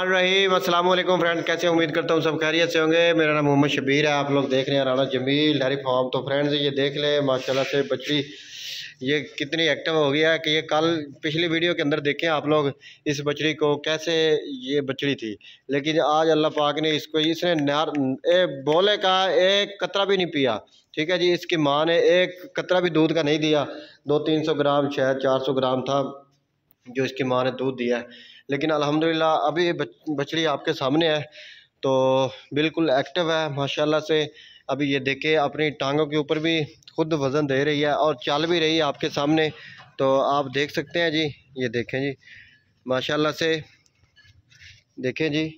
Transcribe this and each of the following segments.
रहीम अस्सलाम वालेकुम फ्रेंड कैसे उम्मीद करता हूँ सब खैरियत से होंगे मेरा नाम मोहम्मद शबीर है आप लोग देख रहे हैं राना जमील डेरी फार्म तो फ्रेंड्स ये देख लें माशाल्लाह से बच्ची ये कितनी एक्टिव हो गया है कि ये कल पिछली वीडियो के अंदर देखें आप लोग इस बछड़ी को कैसे ये बछड़ी थी लेकिन आज अल्लाह पाक ने इसको इसने नार ए बोले का एक कतरा भी नहीं पिया ठीक है जी इसकी माँ ने एक कतरा भी दूध का नहीं दिया दो तीन सौ ग्राम शायद चार सौ ग्राम था जो इसकी माँ ने दूध दिया है लेकिन अल्हम्दुलिल्लाह अभी बछड़ी आपके सामने है तो बिल्कुल एक्टिव है माशाल्लाह से अभी ये देखे अपनी टांगों के ऊपर भी खुद वज़न दे रही है और चल भी रही है आपके सामने तो आप देख सकते हैं जी ये देखें जी माशाल्लाह से देखें जी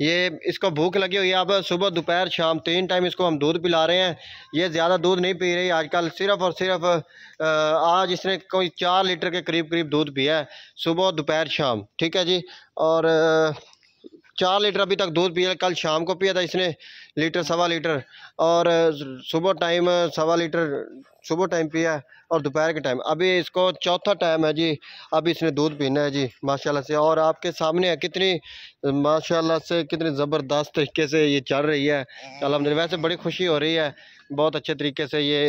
ये इसको भूख लगी हुई है अब सुबह दोपहर शाम तीन टाइम इसको हम दूध पिला रहे हैं ये ज़्यादा दूध नहीं पी रही आजकल सिर्फ़ और सिर्फ आज इसने कोई चार लीटर के करीब करीब दूध पिया है सुबह दोपहर शाम ठीक है जी और चार लीटर अभी तक दूध पिया कल शाम को पिया था इसने लीटर सवा लीटर और सुबह टाइम सवा लीटर सुबह टाइम पिया और दोपहर के टाइम अभी इसको चौथा टाइम है जी अभी इसने दूध पीना है जी माशाल्लाह से और आपके सामने है कितनी माशाल्लाह से कितनी ज़बरदस्त तरीके से ये चल रही है अलहमद हम्म। वैसे बड़ी खुशी हो रही है बहुत अच्छे तरीके से ये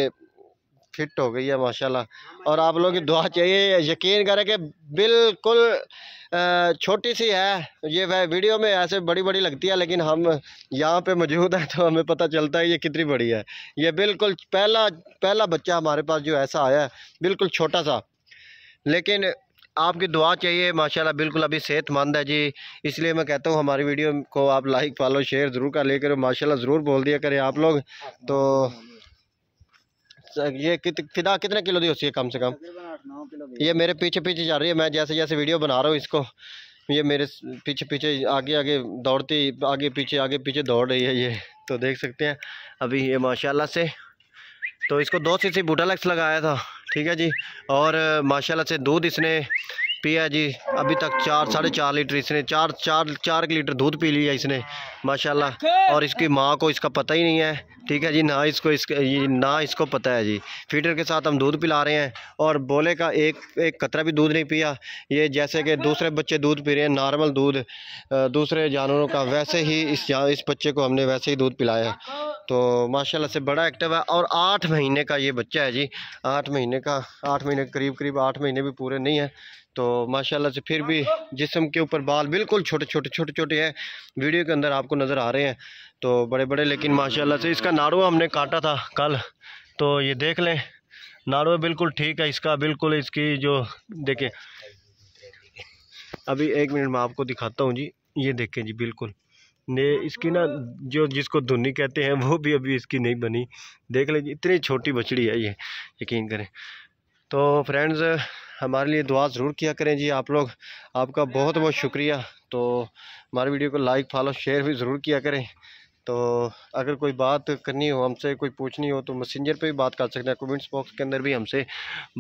फिट हो गई है माशाल्लाह हाँ, और आप तो लोगों की दुआ चाहिए यकीन करें कि बिल्कुल छोटी सी है ये वह वीडियो में ऐसे बड़ी बड़ी लगती है लेकिन हम यहाँ पे मौजूद हैं तो हमें पता चलता है ये कितनी बड़ी है ये बिल्कुल पहला पहला बच्चा हमारे पास जो ऐसा आया है बिल्कुल छोटा सा लेकिन आपकी दुआ चाहिए माशाल्लाह बिल्कुल अभी सेहतमंद है जी इसलिए मैं कहता हूँ हमारी वीडियो को आप लाइक फॉलो शेयर ज़रूर कर ले करो माशाल्लाह ज़रूर बोल दिया करें आप लोग तो ये कित, फिदा कितने किलो दी होती है कम से कम ये मेरे पीछे पीछे जा रही है मैं जैसे जैसे वीडियो बना रहा हूँ इसको ये मेरे पीछे पीछे आगे आगे दौड़ती आगे पीछे आगे पीछे दौड़ रही है ये तो देख सकते हैं अभी ये माशाला से तो इसको दो सी सी बूटालक्स लगाया था ठीक है जी और माशाल्लाह से दूध इसने पिया जी अभी तक चार साढ़े चार लीटर इसने चार चार चार लीटर दूध पी लिया इसने माशाल्लाह और इसकी माँ को इसका पता ही नहीं है ठीक है जी ना इसको इस ना इसको पता है जी फीडर के साथ हम दूध पिला रहे हैं और बोले का एक एक कतरा भी दूध नहीं पिया ये जैसे कि दूसरे बच्चे दूध पी रहे हैं नॉर्मल दूध दूसरे जानवरों का वैसे ही इस इस बच्चे को हमने वैसे ही दूध पिलाया तो माशाल्लाह से बड़ा एक्टिव है और आठ महीने का ये बच्चा है जी आठ महीने का आठ महीने करीब करीब आठ महीने भी पूरे नहीं है तो माशाल्लाह से फिर भी हाँ, तो- जिसम के ऊपर बाल बिल्कुल छोटे छोटे छोटे छोटे हैं वीडियो के अंदर आपको नज़र आ रहे हैं तो बड़े बड़े लेकिन माशाल्लाह से इसका नाड़ू हमने काटा था कल तो ये देख लें नाड़ू बिल्कुल ठीक है इसका बिल्कुल इसकी जो देखें अभी एक मिनट मैं आपको दिखाता हूँ जी ये देखें जी बिल्कुल ने इसकी ना जो जिसको धुनी कहते हैं वो भी अभी इसकी नहीं बनी देख लें इतनी छोटी बछड़ी है ये यकीन करें तो फ्रेंड्स हमारे लिए दुआ ज़रूर किया करें जी आप लोग आपका बहुत बहुत शुक्रिया तो हमारे वीडियो को लाइक फॉलो शेयर भी ज़रूर किया करें तो अगर कोई बात करनी हो हमसे कोई पूछनी हो तो मैसेंजर पे भी बात कर सकते हैं कमेंट्स बॉक्स के अंदर भी हमसे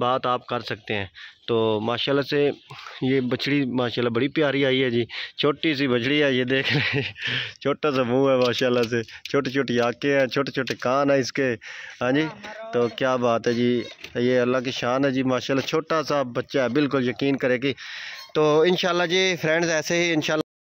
बात आप कर सकते हैं तो माशाल्लाह से ये बछड़ी माशाल्लाह बड़ी प्यारी आई है जी छोटी सी बछड़ी है ये देख रहे छोटा सा मुँह है माशाल्लाह से छोटी छोटी आके हैं छोटे छोटे कान हैं इसके हाँ जी तो क्या बात है जी ये अल्लाह की शान है जी माशाल्लाह छोटा सा बच्चा है बिल्कुल यकीन करे कि तो इन जी फ्रेंड्स ऐसे ही इन